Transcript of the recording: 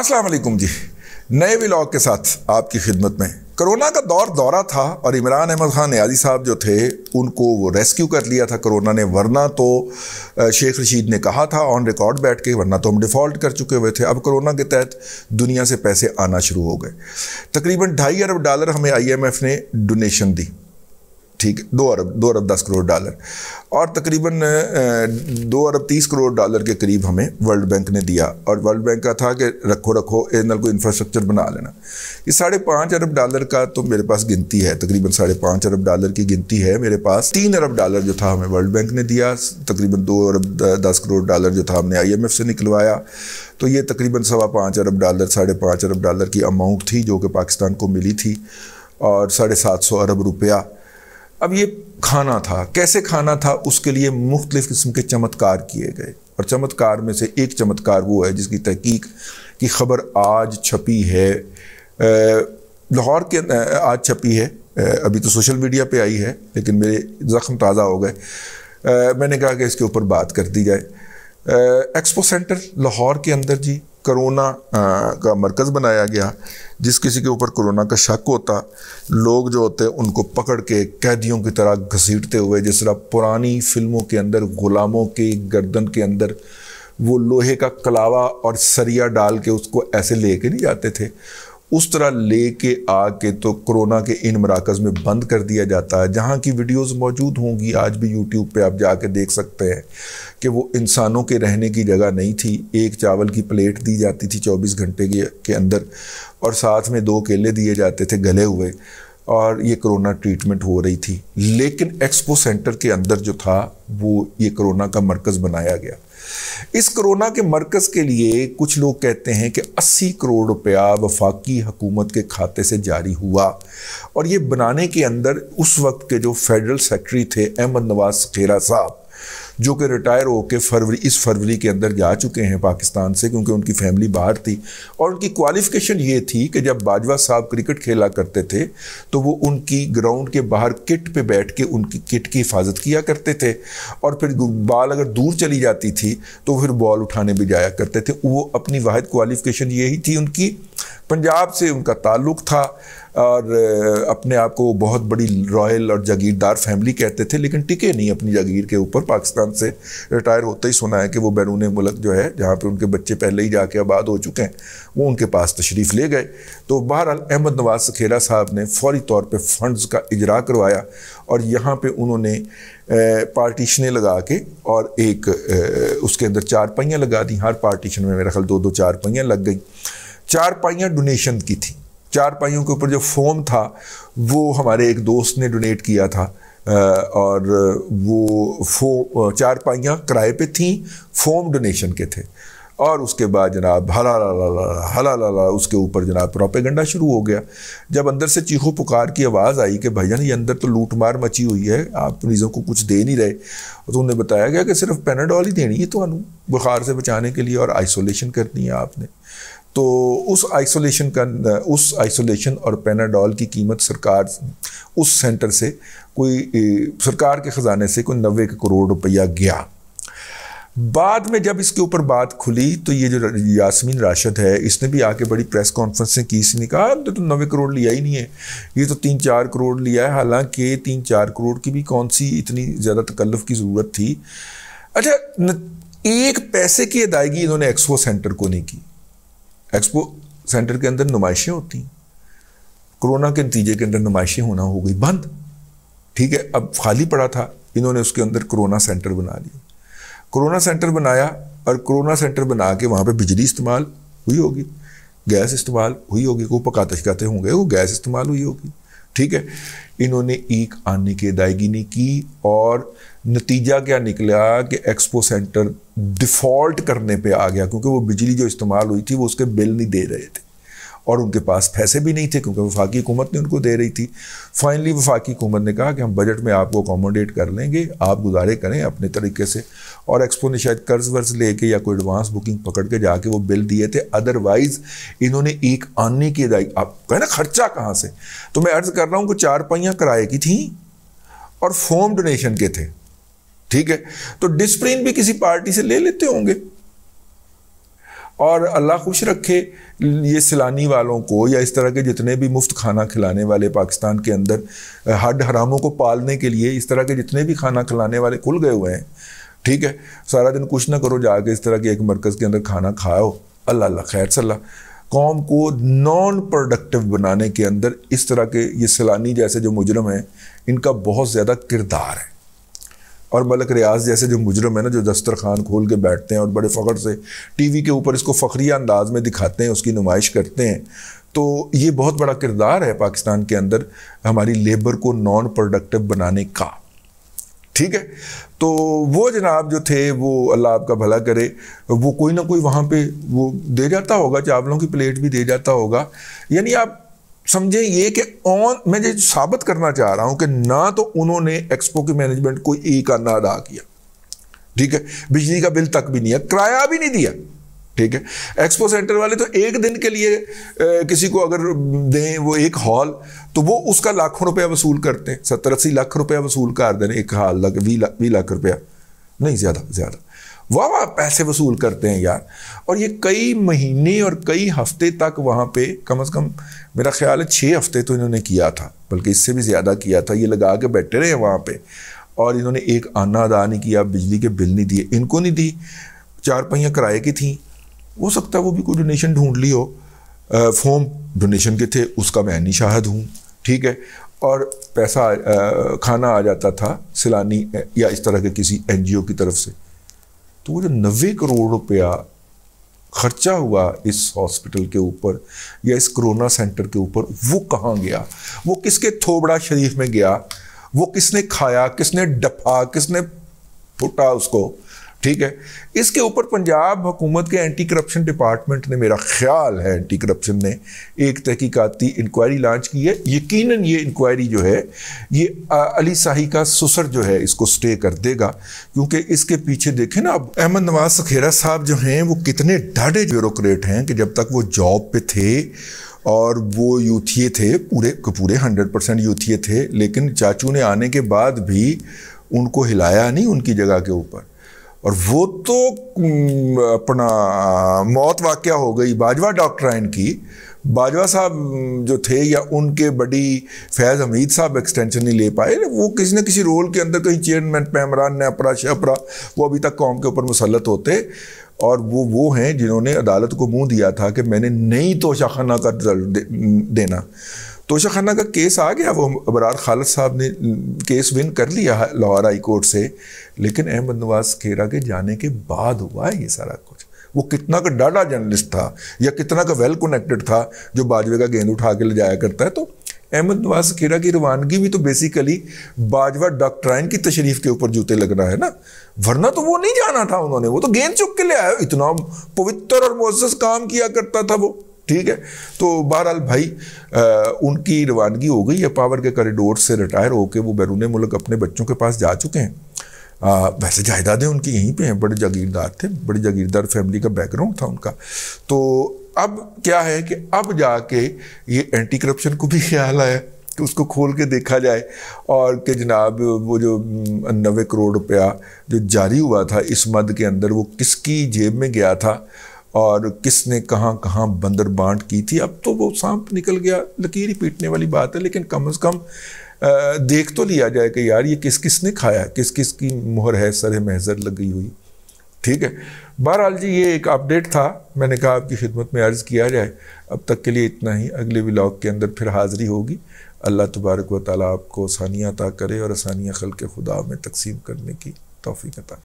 वालेकुम जी नए व्लॉग के साथ आपकी खिदमत में कोरोना का दौर दौरा था और इमरान अहमद ख़ान न्याजी साहब जो थे उनको वो रेस्क्यू कर लिया था कोरोना ने वरना तो शेख रशीद ने कहा था ऑन रिकॉर्ड बैठ के वरना तो हम डिफ़ॉल्ट कर चुके हुए थे अब कोरोना के तहत दुनिया से पैसे आना शुरू हो गए तकरीबन ढाई अरब डॉलर हमें आईएमएफ ने डोनेशन दी ठीक दो अरब दो अरब दस करोड़ डॉलर और तकरीबन दो अरब तीस करोड़ डॉलर के करीब हमें वर्ल्ड बैंक ने दिया और वर्ल्ड बैंक का था कि रखो रखो एनल को इंफ्रास्ट्रक्चर बना लेना ये साढ़े पाँच अरब डॉलर का तो मेरे पास गिनती है तकरीबन साढ़े पाँच अरब डॉलर की गिनती है मेरे पास तीन अरब डॉलर जो था हमें वर्ल्ड बैंक ने दिया तकरीबन दो अरब दस करोड़ डॉलर जो था हमने आई से निकलवाया तो ये तकरीबन सवा पाँच अरब डॉलर साढ़े पाँच अरब डॉलर की अमाउंट थी जो कि पाकिस्तान को मिली थी और साढ़े सात सौ अरब रुपया अब ये खाना था कैसे खाना था उसके लिए मुख्तलिफ़ किस्म के चमत्कार किए गए और चमत्कार में से एक चमत्कार वो है जिसकी तहकीक की खबर आज छपी है लाहौर के आज छपी है अभी तो सोशल मीडिया पे आई है लेकिन मेरे ज़ख्म ताज़ा हो गए मैंने कहा कि इसके ऊपर बात कर दी जाए एक्सपो सेंटर लाहौर के अंदर जी करोना का मरकज़ बनाया गया जिस किसी के ऊपर कोरोना का शक होता लोग जो होते उनको पकड़ के कैदियों की तरह घसीटते हुए जिस तरह पुरानी फिल्मों के अंदर ग़ुलामों के गर्दन के अंदर वो लोहे का कलावा और सरिया डाल के उसको ऐसे ले के नहीं जाते थे उस तरह ले के आके तो कोरोना के इन मराकज़ में बंद कर दिया जाता है जहाँ की वीडियोस मौजूद होंगी आज भी यूट्यूब पे आप जाके देख सकते हैं कि वो इंसानों के रहने की जगह नहीं थी एक चावल की प्लेट दी जाती थी 24 घंटे के अंदर और साथ में दो केले दिए जाते थे गले हुए और ये कोरोना ट्रीटमेंट हो रही थी लेकिन एक्सपो सेंटर के अंदर जो था वो ये कोरोना का मरकज़ बनाया गया इस कोरोना के मरकज़ के लिए कुछ लोग कहते हैं कि 80 करोड़ रुपया वफाकी हकूमत के खाते से जारी हुआ और ये बनाने के अंदर उस वक्त के जो फेडरल सेक्रेटरी थे अहमद नवाज खेरा साहब जो कि रिटायर होकर फरवरी इस फरवरी के अंदर जा चुके हैं पाकिस्तान से क्योंकि उनकी फैमिली बाहर थी और उनकी क्वालिफिकेशन ये थी कि जब बाजवा साहब क्रिकेट खेला करते थे तो वो उनकी ग्राउंड के बाहर किट पे बैठ के उनकी किट की हिफाजत किया करते थे और फिर बाल अगर दूर चली जाती थी तो फिर बॉल उठाने भी जाया करते थे वो अपनी वाद क्वालिफिकेशन यही थी उनकी पंजाब से उनका ताल्लुक था और अपने आप को बहुत बड़ी रॉयल और जागीरदार फैमिली कहते थे लेकिन टिके नहीं अपनी जागीर के ऊपर पाकिस्तान से रिटायर होते ही सुना है कि वो बैरून मुल्क जो है जहाँ पर उनके बच्चे पहले ही जाके आबाद हो चुके हैं वो उनके पास तशरीफ़ ले गए तो बहरहाल अहमद नवाज सखेरा साहब ने फौरी तौर पर फ़ंडस का इजरा करवाया और यहाँ पर उन्होंने पार्टीशनें लगा के और एक उसके अंदर चार पहियाँ लगा दी हर पार्टीशन में मेरा ख्याल दो दो चार पहियाँ लग गई चार पाइयाँ डोनेशन की थी चार पाइयों के ऊपर जो फोम था वो हमारे एक दोस्त ने डोनेट किया था और वो फो चार पाइयाँ किराए पे थी फोम डोनेशन के थे और उसके बाद जनाब हला ला ला ला हला ला ला उसके ऊपर जनाब प्रोपेगंडा शुरू हो गया जब अंदर से चीखों पुकार की आवाज़ आई कि जान ये अंदर तो लूट मार मची हुई है आप मरीजों को कुछ दे नहीं रहे तो उन्हें बताया गया कि सिर्फ पेनाडॉल ही देनी है तो बुखार से बचाने के लिए और आइसोलेशन करनी है आपने तो उस आइसोलेशन का उस आइसोलेशन और पेनाडॉल की कीमत सरकार उस सेंटर से कोई सरकार के ख़जाने से कोई नबे करोड़ रुपया गया बाद में जब इसके ऊपर बात खुली तो ये जो यासमीन राशद है इसने भी आके बड़ी प्रेस कॉन्फ्रेंसें की इसने कहा तो, तो नवे करोड़ लिया ही नहीं है ये तो तीन चार करोड़ लिया है हालांकि तीन चार करोड़ की भी कौन सी इतनी ज़्यादा तकल्लफ की ज़रूरत थी अच्छा एक पैसे की अदायगी इन्होंने एक्सपो सेंटर को नहीं की एक्सपो सेंटर के अंदर नुमाइशें होती हैं कोरोना के नतीजे के अंदर नुमाइशें होना हो गई बंद ठीक है अब खाली पड़ा था इन्होंने उसके अंदर कोरोना सेंटर बना लिया कोरोना सेंटर बनाया और कोरोना सेंटर बना के वहाँ पर बिजली इस्तेमाल हुई होगी गैस इस्तेमाल हुई होगी को पकाते शिकाते होंगे वो गैस इस्तेमाल हुई होगी ठीक है इन्होंने एक आने की अदायगी नहीं की और नतीजा क्या निकला कि एक्सपो सेंटर डिफ़ॉल्ट करने पे आ गया क्योंकि वो बिजली जो इस्तेमाल हुई थी वो उसके बिल नहीं दे रहे थे और उनके पास पैसे भी नहीं थे क्योंकि वफाकी हुकूमत ने उनको दे रही थी फाइनली वफाकी हुकूमत ने कहा कि हम बजट में आपको अकोमोडेट कर लेंगे आप गुजारे करें अपने तरीके से और एक्सपो ने शायद कर्ज वर्ज लेके या कोई एडवांस बुकिंग पकड़ के जाके वो बिल दिए थे अदरवाइज़ इन्होंने एक आने की अदाई आप कहें ना खर्चा कहाँ से तो मैं अर्ज़ कर रहा हूँ कि चार पहियाँ किराए की थी और फॉर्म डोनेशन के थे ठीक है तो डिस्प्रिन भी किसी पार्टी से ले लेते होंगे और अल्लाह खुश रखे ये सिलानी वालों को या इस तरह के जितने भी मुफ्त खाना खिलाने वाले पाकिस्तान के अंदर हड हरामों को पालने के लिए इस तरह के जितने भी खाना खिलाने वाले खुल गए हुए हैं ठीक है सारा दिन कुछ ना करो जाके इस तरह के एक मरकज़ के अंदर खाना खाओ अल्लाह अल्लाह खैर सल्ला कौम को नॉन प्रोडक्टिव बनाने के अंदर इस तरह के ये सैलानी जैसे जो मुजरम हैं इनका बहुत ज़्यादा किरदार है और मलक रियाज जैसे जो मुजरम है ना जो दस्तरखान खोल के बैठते हैं और बड़े फ़ख्र से टी वी के ऊपर इसको फ़खरिया अंदाज में दिखाते हैं उसकी नुमाइश करते हैं तो ये बहुत बड़ा किरदार है पाकिस्तान के अंदर हमारी लेबर को नॉन प्रोडक्टिव बनाने का ठीक है तो वो जनाब जो थे वो अल्लाह आपका भला करे वो कोई ना कोई वहाँ पे वो दे जाता होगा चावलों की प्लेट भी दे जाता होगा यानी आप समझे ये कि ऑन मैं ये साबित करना चाह रहा हूं कि ना तो उन्होंने एक्सपो की मैनेजमेंट को ई e का ना अदा किया ठीक है बिजली का बिल तक भी नहीं है किराया भी नहीं दिया ठीक है एक्सपो सेंटर वाले तो एक दिन के लिए ए, किसी को अगर दें वो एक हॉल तो वो उसका लाखों रुपया वसूल करते हैं सत्तर अस्सी लाख रुपया वसूल कर देने एक हॉल लग लाख वी लाख रुपया नहीं ज़्यादा ज़्यादा वाह वाह पैसे वसूल करते हैं यार और ये कई महीने और कई हफ्ते तक वहाँ पे कम अज़ कम मेरा ख्याल है छः हफ्ते तो इन्होंने किया था बल्कि इससे भी ज़्यादा किया था ये लगा के बैठे रहे वहाँ पे और इन्होंने एक आना अदा नहीं किया बिजली के बिल नहीं दिए इनको नहीं दी चार पहियाँ किराए की थी हो सकता है वो भी कोई डोनेशन ढूंढ ली हो फॉर्म डोनेशन के थे उसका मैं नहीं शाहद हूँ ठीक है और पैसा आ, खाना आ जाता था सिलानी या इस तरह के किसी एनजीओ की तरफ से तो वो जो नब्बे करोड़ रुपया खर्चा हुआ इस हॉस्पिटल के ऊपर या इस कोरोना सेंटर के ऊपर वो कहाँ गया वो किसके थोबड़ा शरीफ में गया वो किसने खाया किसने डफा किसने फुटा उसको ठीक है इसके ऊपर पंजाब हुकूमत के एंटी करप्शन डिपार्टमेंट ने मेरा ख्याल है एंटी करप्शन ने एक तहकीक़ती इंक्वायरी लॉन्च की है यकीनन ये इंक्वायरी जो है ये अली शाही का सुसर जो है इसको स्टे कर देगा क्योंकि इसके पीछे देखें ना अब अहमद नवाज सखेरा साहब जो हैं वो कितने डाढ़े ब्यूरोक्रेट हैं कि जब तक वो जॉब पे थे और वो यूथिए थे पूरे पूरे हंड्रेड परसेंट यूथिए थे लेकिन चाचू ने आने के बाद भी उनको हिलाया नहीं उनकी जगह के ऊपर और वो तो अपना मौत वाक्य हो गई बाजवा डॉक्टराइन इनकी बाजवा साहब जो थे या उनके बड़ी फैज़ हमीद साहब एक्सटेंशन नहीं ले पाए वो किसी न किसी रोल के अंदर कहीं चेयरमैन पैमरान ने अपरा शपरा वो अभी तक कौम के ऊपर मुसलत होते और वो वो हैं जिन्होंने अदालत को मुंह दिया था कि मैंने नई तोशाखाना का दे, देना तोशा खाना का केस आ गया वो अबरार खालद साहब ने केस विन कर लिया लाहौर हाई कोर्ट से लेकिन अहमद नवाज खेरा के जाने के बाद हुआ है ये सारा कुछ वो कितना का डाटा जर्नलिस्ट था या कितना का वेल कनेक्टेड था जो बाजवे का गेंद उठा के ले जाया करता है तो अहमद नवाज खेरा की रवानगी भी तो बेसिकली बाजवा डॉक्ट्राइन की तशरीफ के ऊपर जूते लग रहा है ना वरना तो वो नहीं जाना था उन्होंने वो तो गेंद चुक के ले आया इतना पवित्र और मोजस काम किया करता था वो ठीक है तो बहरहाल भाई आ, उनकी रवानगी हो गई है पावर के कॉरिडोर से रिटायर होकर वो बैरून मुल्क अपने बच्चों के पास जा चुके हैं आ, वैसे जायदादें उनकी यहीं पे हैं बड़े जागीरदार थे बड़े जागीरदार फैमिली का बैकग्राउंड था उनका तो अब क्या है कि अब जाके ये एंटी करप्शन को भी ख्याल आया कि उसको खोल के देखा जाए और कि जनाब वो जो नबे करोड़ रुपया जो जारी हुआ था इस मद के अंदर वो किसकी जेब में गया था और किसने कहाँ कहाँ बंदर बांट की थी अब तो वो सांप निकल गया लकीर ही पीटने वाली बात है लेकिन कम अज़ कम देख तो लिया जाए कि यार ये किस किस ने खाया किस किस की मोहर है सर महजर लगी हुई ठीक है बहरहाल जी ये एक अपडेट था मैंने कहा आपकी खिदमत में अर्ज़ किया जाए अब तक के लिए इतना ही अगले व्लाग के अंदर फिर हाज़िरी होगी अल्लाह तबारक व ताली आपको आसानियाँ अता करे और आसानियाँ खल के खुदा में तकसीम करने की तोफ़ी अता